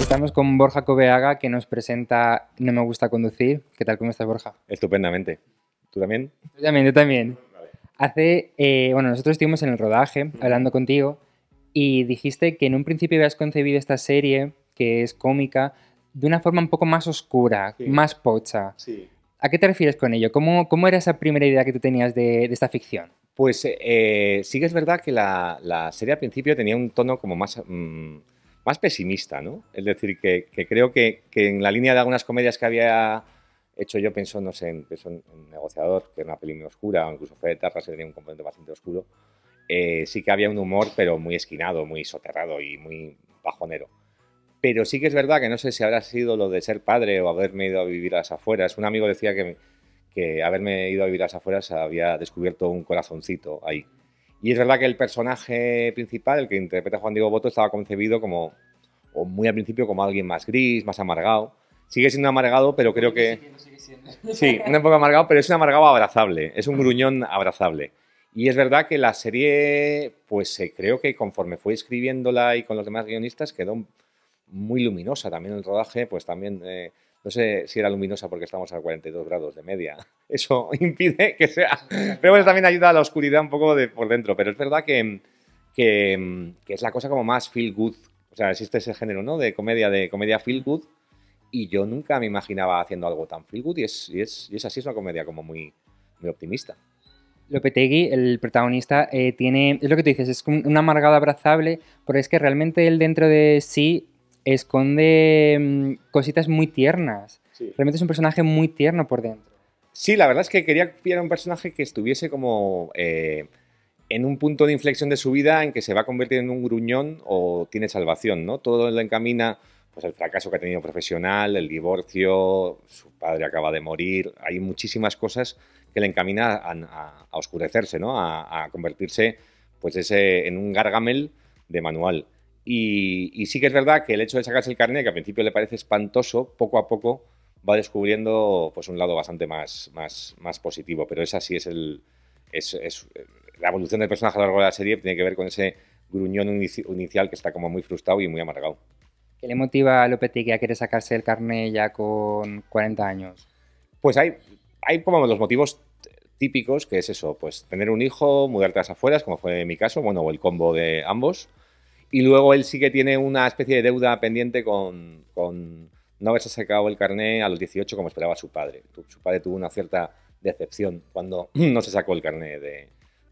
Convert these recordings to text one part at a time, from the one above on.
Estamos con Borja Cobeaga que nos presenta No me gusta conducir. ¿Qué tal? ¿Cómo estás, Borja? Estupendamente. ¿Tú también? Yo también, yo también. Hace, eh, bueno, nosotros estuvimos en el rodaje hablando contigo y dijiste que en un principio habías concebido esta serie, que es cómica, de una forma un poco más oscura, más pocha. ¿A qué te refieres con ello? ¿Cómo, era esa primera idea que tú tenías de esta ficción? Pues eh, sí que es verdad que la, serie al principio tenía un tono como más, mm, pesimista, ¿no? Es decir, que, creo que, en la línea de algunas comedias que había hecho yo, pensó, no sé, en, en, Negociador, que era una película muy oscura, o incluso Fede de Tarras, tenía un componente bastante oscuro, eh, sí que había un humor, pero muy esquinado, muy soterrado y muy bajonero. Pero sí que es verdad que no sé si habrá sido lo de ser padre o haberme ido a vivir a las afueras. Un amigo decía que que haberme ido a vivir a las afueras había descubierto un corazoncito ahí. Y es verdad que el personaje principal, el que interpreta Juan Diego Boto, estaba concebido como, o muy al principio, como alguien más gris, más amargado. Sigue siendo amargado, pero creo que... Sí, siendo, sigue siendo. un poco amargado, pero es un amargado abrazable, es un gruñón abrazable. Y es verdad que la serie, pues se eh, creo que conforme fue escribiéndola y con los demás guionistas, quedó muy luminosa también el rodaje, pues también... Eh, no sé si era luminosa porque estamos a 42 grados de media. Eso impide que sea. Pero bueno, también ayuda a la oscuridad un poco de, por dentro. Pero es verdad que, que, es la cosa como más feel good. O sea, existe ese género, ¿no? De comedia, de comedia feel good. Y yo nunca me imaginaba haciendo algo tan feel good. Y es, y es, y así, es una comedia como muy, muy optimista. Lopetegui, el protagonista, eh, tiene, es lo que tú dices, es una un amargado abrazable, pero es que realmente él dentro de sí esconde mm, cositas muy tiernas. Realmente es un personaje muy tierno por dentro. Sí, la verdad es que quería crear un personaje que estuviese como eh, en un punto de inflexión de su vida en que se va a convertir en un gruñón o tiene salvación, ¿no? Todo lo encamina, pues el fracaso que ha tenido profesional, el divorcio, su padre acaba de morir, hay muchísimas cosas que le encamina a, oscurecerse, ¿no? A, convertirse, pues ese, en un gargamel de manual. Y, sí que es verdad que el hecho de sacarse el carné que al principio le parece espantoso, poco a poco va descubriendo pues, un lado bastante más, más, más positivo. Pero esa sí es, el, es, la evolución del personaje a lo largo de la serie tiene que ver con ese gruñón inicial que está como muy frustrado y muy amargado. ¿Qué le motiva a que a querer sacarse el carné ya con 40 años? Pues hay, hay como los motivos típicos, que es eso, pues tener un hijo, mudarte a las afueras, como fue mi caso, bueno, o el combo de ambos, y luego él sí que tiene una especie de deuda pendiente con, no haberse sacado el carné a los 18 como esperaba su padre. Su padre tuvo una cierta decepción cuando no se sacó el carné de,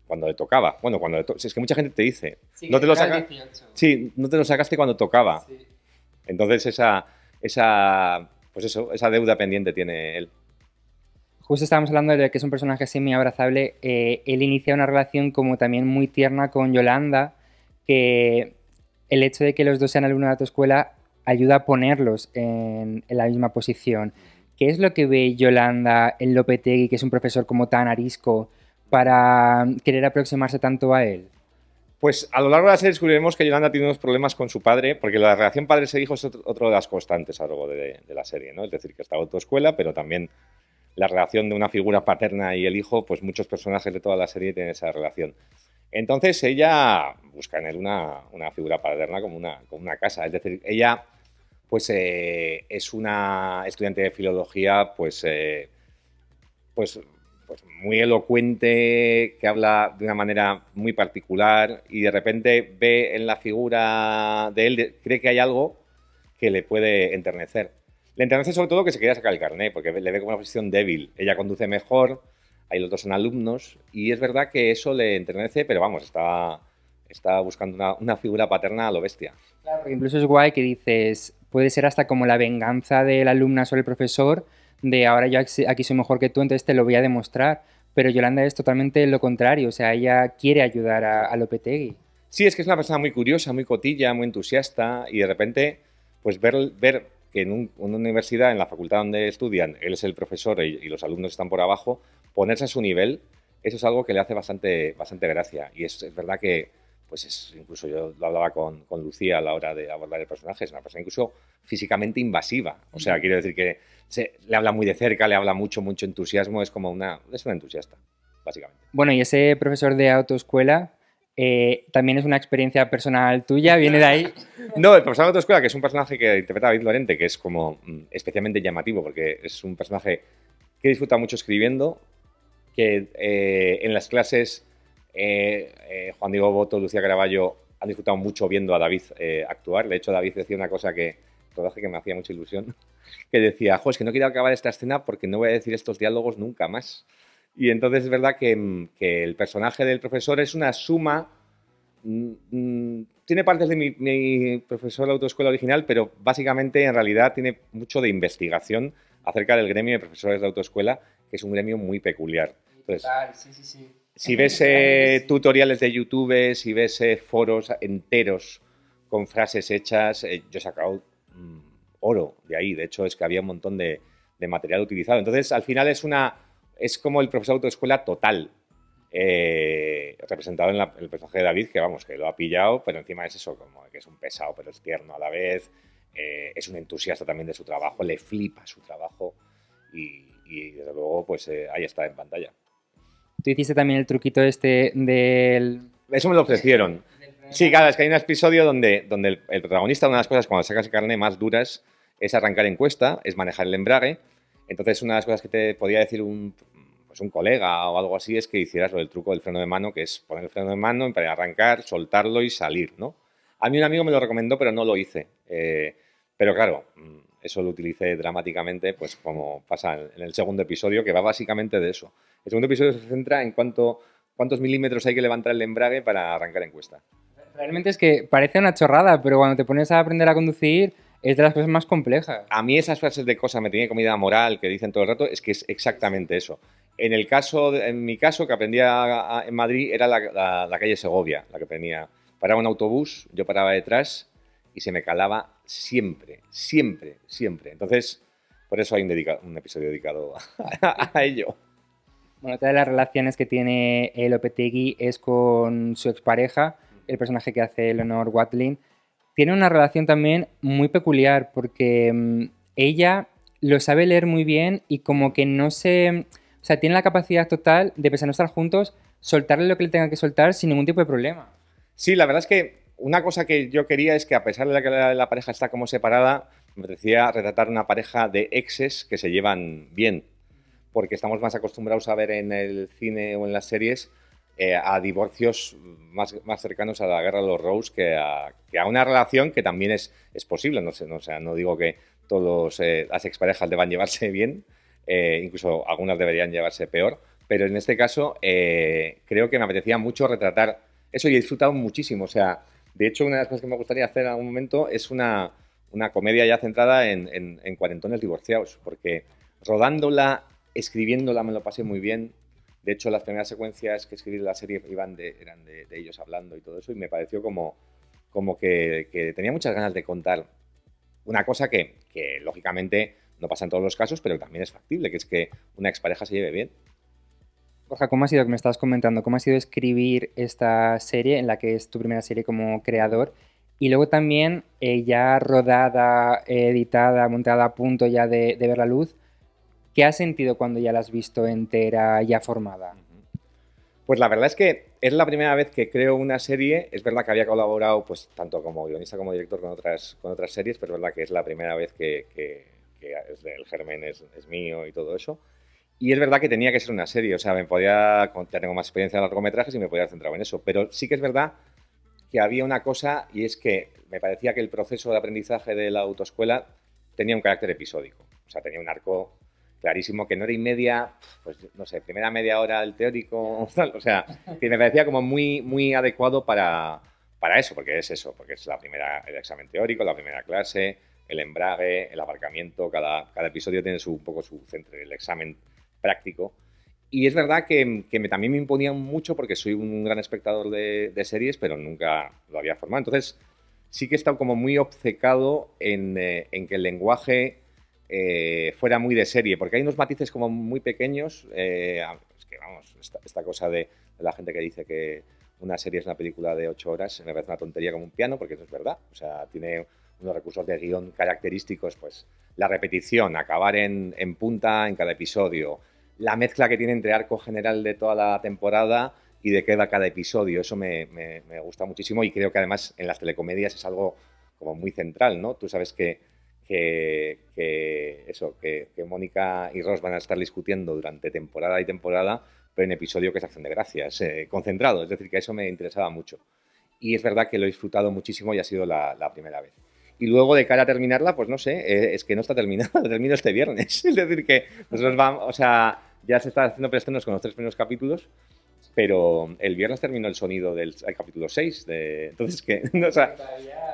cuando le tocaba. Bueno, cuando le es que mucha gente te dice, no te lo sacas Sí, no te lo sacaste cuando tocaba. Sí. Entonces esa esa pues eso, esa deuda pendiente tiene él. Justo estábamos hablando de que es un personaje semi abrazable. Eh, él inicia una relación como también muy tierna con Yolanda, que el hecho de que los dos sean alumnos de tu escuela ayuda a ponerlos en, la misma posición. ¿Qué es lo que ve Yolanda en Lopetegui, que es un profesor como tan arisco, para querer aproximarse tanto a él? Pues a lo largo de la serie descubriremos que Yolanda tiene unos problemas con su padre, porque la relación padre-hijo es otra de las constantes a lo largo de, la serie, ¿no? Es decir, que está autoescuela, pero también la relación de una figura paterna y el hijo, pues muchos personajes de toda la serie tienen esa relación. Entonces ella busca en él una, figura paterna como una, como una casa. Es decir, ella pues eh, es una estudiante de filología pues, eh, pues, pues, muy elocuente, que habla de una manera muy particular y de repente ve en la figura de él, cree que hay algo que le puede enternecer. Le enternece sobre todo que se quería sacar el carné, porque le ve como una posición débil. Ella conduce mejor, y los dos son alumnos, y es verdad que eso le enternece, pero vamos, está, está buscando una, figura paterna a lo bestia. Claro, porque incluso es guay que dices, puede ser hasta como la venganza del alumna sobre el profesor, de ahora yo aquí soy mejor que tú, entonces te lo voy a demostrar. Pero Yolanda es totalmente lo contrario, o sea, ella quiere ayudar a, a Lopetegui. Sí, es que es una persona muy curiosa, muy cotilla, muy entusiasta, y de repente, pues ver, ver que en un, una universidad, en la facultad donde estudian, él es el profesor y, los alumnos están por abajo, ponerse a su nivel, eso es algo que le hace bastante, bastante gracia. Y es, verdad que, pues incluso yo lo hablaba con, con, Lucía a la hora de abordar el personaje, es una persona incluso físicamente invasiva. O sea, quiero decir que le habla muy de cerca, le habla mucho, mucho entusiasmo, es como una, es una entusiasta, básicamente. Bueno, y ese profesor de autoescuela, eh, también es una experiencia personal tuya, viene de ahí. No, el profesor de autoescuela, que es un personaje que interpreta David Lorente, que es como mm, especialmente llamativo, porque es un personaje que disfruta mucho escribiendo, que eh, en las clases eh, eh, Juan Diego Boto, Lucía Caraballo han disfrutado mucho viendo a David actuar. De hecho, David decía una cosa que, que me hacía mucha ilusión, que decía, jo, es que no quiero acabar esta escena porque no voy a decir estos diálogos nunca más. Y entonces es verdad que, mm, el personaje del profesor es una suma mm, mm, tiene partes de mi, mi, profesor de autoescuela original, pero básicamente en realidad tiene mucho de investigación acerca del gremio de profesores de autoescuela, que es un gremio muy peculiar. Si ves eh, tutoriales de YouTube, si ves eh, foros enteros con frases hechas, eh, yo he sacado mm, oro de ahí. De hecho, es que había un montón de, material utilizado. Entonces, al final es una es como el profesor de autoescuela total, representado en, el personaje de David, que vamos, que lo ha pillado, pero encima es eso, como que es un pesado, pero es tierno a la vez, es un entusiasta también de su trabajo, le flipa su trabajo y desde luego, pues ahí está en pantalla. Tú hiciste también el truquito este del... Eso me lo ofrecieron. Sí, claro, es que hay un episodio donde, donde el, protagonista, una de las cosas cuando sacas carne más duras es arrancar en cuesta, es manejar el embrague. Entonces, una de las cosas que te podía decir un, pues un colega o algo así es que hicieras lo del truco del freno de mano, que es poner el freno de mano para arrancar, soltarlo y salir, ¿no? A mí un amigo me lo recomendó, pero no lo hice. Eh, pero claro, mm, eso lo utilicé dramáticamente, pues como pasa en el segundo episodio, que va básicamente de eso. El segundo episodio se centra en cuántos milímetros hay que levantar el embrague para arrancar en cuesta. Realmente es que parece una chorrada, pero cuando te pones a aprender a conducir es de las cosas más complejas. A mí esas frases de cosas me tiene comida moral que dicen todo el rato es que es exactamente eso. En, el caso, en mi caso, que aprendí en Madrid, era la, calle Segovia, la que tenía. Paraba un autobús, yo paraba detrás y se me calaba siempre, siempre, siempre. Entonces, por eso hay un, episodio dedicado a ello. Bueno, otra de las relaciones que tiene Lopetegui es con su expareja, el personaje que hace Eleanor Watling. Tiene una relación también muy peculiar porque mm, ella lo sabe leer muy bien y como que no se... O sea, tiene la capacidad total de, pese a no estar juntos, soltarle lo que le tenga que soltar sin ningún tipo de problema. Sí, la verdad es que una cosa que yo quería es que a pesar de que la, la pareja está como separada, me decía retratar una pareja de exes que se llevan bien porque estamos más acostumbrados a ver en el cine o en las series eh, a divorcios más, más cercanos a la guerra de los Rose que a, una relación que también es, es posible. No sé, sea, no digo que todas eh, las exparejas deban llevarse bien, eh, incluso algunas deberían llevarse peor, pero en este caso creo que me apetecía mucho retratar eso y he disfrutado muchísimo. O sea, de hecho, una de las cosas que me gustaría hacer en algún momento es una, una comedia ya centrada en, en cuarentones divorciados, porque rodándola escribiéndola me lo pasé muy bien. De hecho, las primeras secuencias que escribí de la serie eran de, ellos hablando y todo eso, y me pareció como, como que, tenía muchas ganas de contar una cosa que, que, lógicamente, no pasa en todos los casos, pero también es factible, que es que una expareja se lleve bien. Borja, ¿cómo ha sido, que me estabas comentando, cómo ha sido escribir esta serie, en la que es tu primera serie como creador? Y luego también, eh, ya rodada, editada, montada a punto ya de ver la luz, ¿Qué has sentido cuando ya la has visto entera, ya formada? Pues la verdad es que es la primera vez que creo una serie. Es verdad que había colaborado, pues tanto como guionista como director con otras, con otras series, pero es verdad que es la primera vez que, que, el germen es, mío y todo eso. Y es verdad que tenía que ser una serie, o sea, me podía, ya tengo más experiencia en largometrajes y me podía centrar en eso, pero sí que es verdad que había una cosa y es que me parecía que el proceso de aprendizaje de la autoescuela tenía un carácter episódico, o sea, tenía un arco clarísimo que en hora y media, pues no sé, primera media hora el teórico, o sea, que me parecía como muy, muy adecuado para, para eso, porque es eso, porque es la primera, el examen teórico, la primera clase, el embrague, el aparcamiento, cada, cada episodio tiene su, un poco su centro, el examen práctico. Y es verdad que, que me, también me imponía mucho porque soy un gran espectador de, series, pero nunca lo había formado. Entonces, sí que he estado como muy obcecado en, eh, en que el lenguaje eh, fuera muy de serie, porque hay unos matices como muy pequeños, eh, esta, cosa de, la gente que dice que una serie es una película de ocho horas, me parece una tontería como un piano, porque no es verdad, o sea, tiene unos recursos de guión característicos, pues la repetición, acabar en, punta en cada episodio, la mezcla que tiene entre arco general de toda la temporada y de qué va cada episodio. Eso me, me, gusta muchísimo y creo que además en las telecomedias es algo como muy central, ¿no? Tú sabes que que, eso, que, Mónica y Ross van a estar discutiendo durante temporada y temporada, pero en episodio que es Acción de Gracias, eh, concentrado. Es decir, que eso me interesaba mucho. Y es verdad que lo he disfrutado muchísimo y ha sido la, primera vez. Y luego de cara a terminarla, pues no sé, eh, es que no está terminada, termino este viernes. es decir, que nosotros vamos, o sea, ya se está haciendo preestrenos con los tres primeros capítulos, pero el viernes terminó el sonido del capítulo 6, de, entonces que, o sea,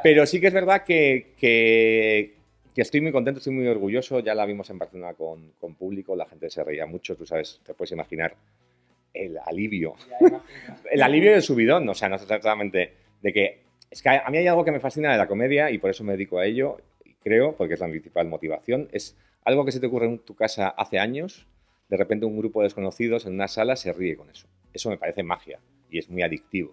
pero sí que es verdad que, que, que estoy muy contento, estoy muy orgulloso. Ya la vimos en Barcelona con, público, la gente se reía mucho, tú sabes, te puedes imaginar el alivio. el alivio del subidón, o sea, no exactamente de que... Es que a mí hay algo que me fascina de la comedia y por eso me dedico a ello, creo, porque es la principal motivación. Es algo que se te ocurre en tu casa hace años, de repente un grupo de desconocidos en una sala se ríe con eso. Eso me parece magia y es muy adictivo.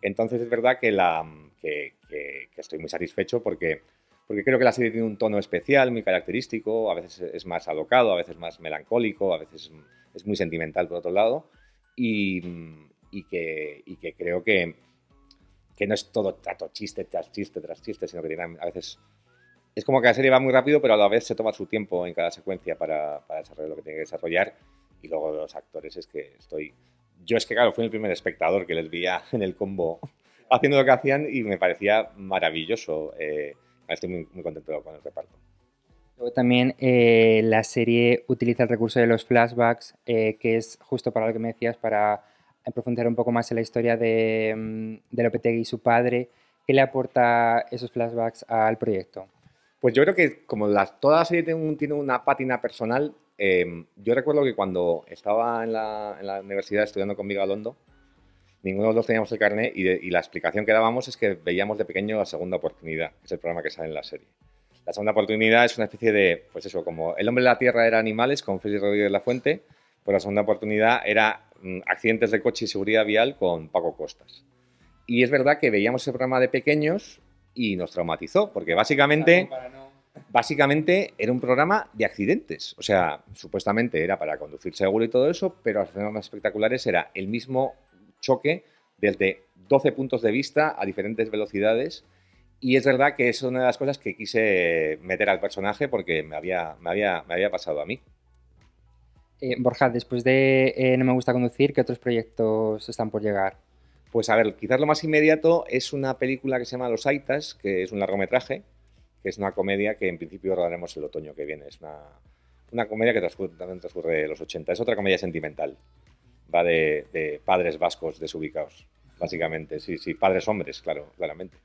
Entonces es verdad que, la, que, que estoy muy satisfecho porque porque creo que la serie tiene un tono especial, muy característico, a veces es más alocado, a veces más melancólico, a veces es muy sentimental por otro lado, y, que, creo que, que, no es todo trato chiste tras chiste tras chiste, sino que a veces... Es como que la serie va muy rápido, pero a la vez se toma su tiempo en cada secuencia para, desarrollar lo que tiene que desarrollar. Y luego los actores es que estoy... Yo es que, claro, fui el primer espectador que les veía en el combo haciendo lo que hacían y me parecía maravilloso. Eh, Ah, estoy muy, contento con el reparto. Luego también eh, la serie utiliza el recurso de los flashbacks, eh, que es justo para lo que me decías, para profundizar un poco más en la historia de, mm, de Lopetegui y su padre. ¿Qué le aporta esos flashbacks al proyecto? Pues yo creo que como toda la serie tiene, una pátina personal, eh, yo recuerdo que cuando estaba en la, universidad estudiando con a Londo, ninguno de los teníamos el carnet y, la explicación que dábamos es que veíamos de pequeño la segunda oportunidad, es el programa que sale en la serie. La segunda oportunidad es una especie de, pues eso, como El hombre de la tierra era animales con Félix Rodríguez de la Fuente, pues la segunda oportunidad era mm, accidentes de coche y seguridad vial con Paco Costas. Y es verdad que veíamos ese programa de pequeños y nos traumatizó, porque básicamente... básicamente era un programa de accidentes. O sea, supuestamente era para conducir seguro y todo eso, pero las escenas más espectaculares era el mismo choque desde 12 puntos de vista a diferentes velocidades. Y es verdad que es una de las cosas que quise meter al personaje porque me había, me había, me había pasado a mí. Eh, Borja, después de eh, No me gusta conducir, ¿qué otros proyectos están por llegar? Pues a ver, quizás lo más inmediato es una película que se llama Los Aitas, que es un largometraje, que es una comedia que en principio rodaremos el otoño que viene. Es una, una comedia que también transcurre los 80. Es otra comedia sentimental va de, padres vascos desubicados, básicamente. Sí, sí, padres hombres, claro, claramente.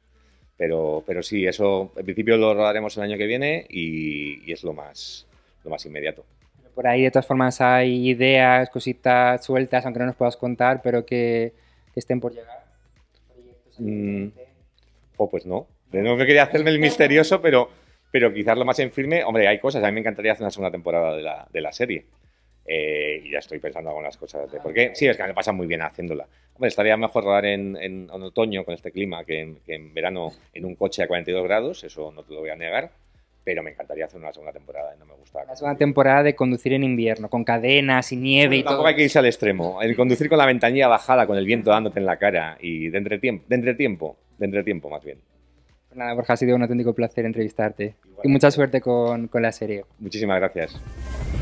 Pero, pero sí, eso en principio lo rodaremos el año que viene y, es lo más, lo más inmediato. Por ahí, de todas formas, hay ideas, cositas sueltas, aunque no nos puedas contar, pero que, estén por llegar. O mm. oh, pues no. No me quería hacerme el misterioso, pero, pero quizás lo más en firme. Hombre, hay cosas. A mí me encantaría hacer una segunda temporada de la, de la serie. Eh, y ya estoy pensando algunas cosas de por qué. Sí, es que me pasa muy bien haciéndola. estaría mejor rodar en, otoño con este clima que en, verano en un coche a 42 grados, eso no te lo voy a negar, pero me encantaría hacer una segunda temporada y no me gusta. La segunda temporada de conducir en invierno, con cadenas y nieve no, y tampoco hay que irse al extremo. El conducir con la ventanilla bajada, con el viento dándote en la cara y de entretiempo, de entretiempo, de entretiempo más bien. Pues nada, Borja, ha sido un auténtico placer entrevistarte. Y mucha suerte con, con la serie. Muchísimas gracias.